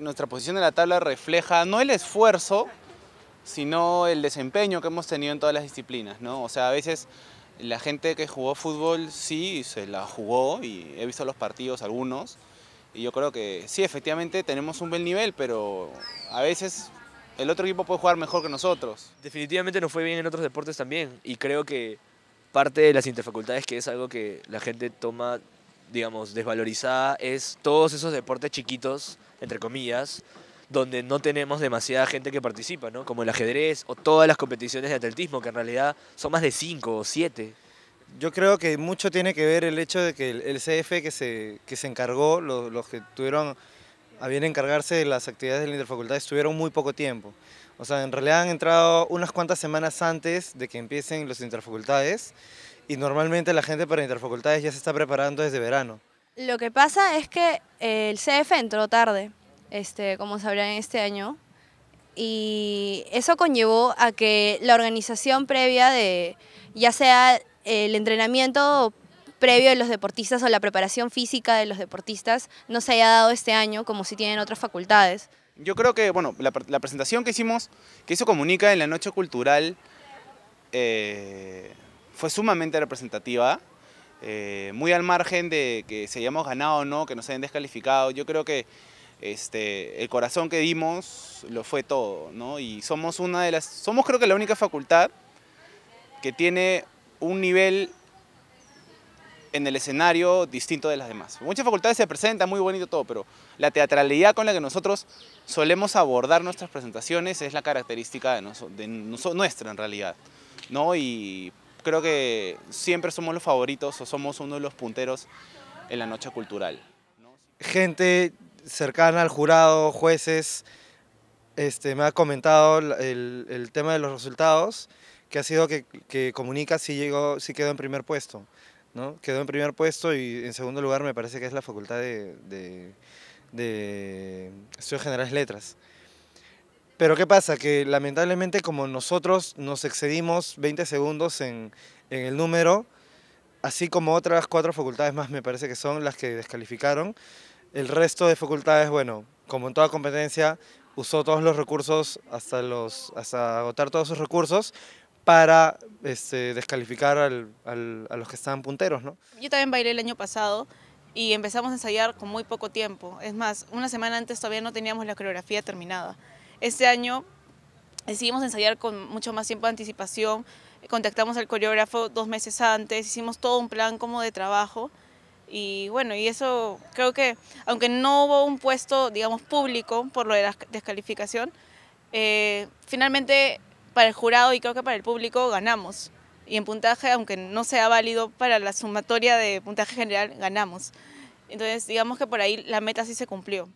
nuestra posición en la tabla refleja no el esfuerzo, sino el desempeño que hemos tenido en todas las disciplinas, ¿no? O sea, a veces la gente que jugó fútbol sí se la jugó y he visto los partidos algunos y yo creo que sí, efectivamente tenemos un buen nivel, pero a veces el otro equipo puede jugar mejor que nosotros. Definitivamente nos fue bien en otros deportes también y creo que parte de las interfacultades que es algo que la gente toma digamos, desvalorizada es todos esos deportes chiquitos, entre comillas, donde no tenemos demasiada gente que participa, ¿no? Como el ajedrez o todas las competiciones de atletismo, que en realidad son más de cinco o siete Yo creo que mucho tiene que ver el hecho de que el, CF que se, que se encargó, los, los que tuvieron a bien encargarse de las actividades de la interfacultad estuvieron muy poco tiempo. O sea, en realidad han entrado unas cuantas semanas antes de que empiecen las interfacultades y normalmente la gente para interfacultades ya se está preparando desde verano. Lo que pasa es que eh, el CF entró tarde, este, como sabrán este año, y eso conllevó a que la organización previa de ya sea el entrenamiento previo de los deportistas o la preparación física de los deportistas no se haya dado este año como si tienen otras facultades. Yo creo que, bueno, la, presentación que hicimos, que hizo Comunica en la Noche Cultural, eh, fue sumamente representativa, eh, muy al margen de que se hayamos ganado o no, que nos hayan descalificado. Yo creo que este, el corazón que dimos lo fue todo, ¿no? Y somos una de las, somos creo que la única facultad que tiene un nivel en el escenario distinto de las demás. Muchas facultades se presentan, muy bonito todo, pero la teatralidad con la que nosotros solemos abordar nuestras presentaciones es la característica de, de nuestra en realidad. ¿no? Y creo que siempre somos los favoritos o somos uno de los punteros en la noche cultural. Gente cercana al jurado, jueces, este, me ha comentado el, tema de los resultados, que ha sido que, que Comunica si llegó, quedó en primer puesto. Quedó en primer puesto y en segundo lugar me parece que es la facultad de, de, Estudios Generales Letras. Pero ¿qué pasa? Que lamentablemente como nosotros nos excedimos 20 segundos en, el número, así como otras cuatro facultades más me parece que son las que descalificaron, el resto de facultades, bueno, como en toda competencia, usó todos los recursos hasta, los, hasta agotar todos sus recursos, para este, descalificar a los que estaban punteros, ¿no? Yo también bailé el año pasado y empezamos a ensayar con muy poco tiempo. Es más, una semana antes todavía no teníamos la coreografía terminada. Este año decidimos ensayar con mucho más tiempo de anticipación, contactamos al coreógrafo dos meses antes, hicimos todo un plan como de trabajo y bueno, y eso creo que, aunque no hubo un puesto, digamos, público por lo de la descalificación, eh, finalmente para el jurado y creo que para el público ganamos. Y en puntaje, aunque no sea válido para la sumatoria de puntaje general, ganamos. Entonces, digamos que por ahí la meta sí se cumplió.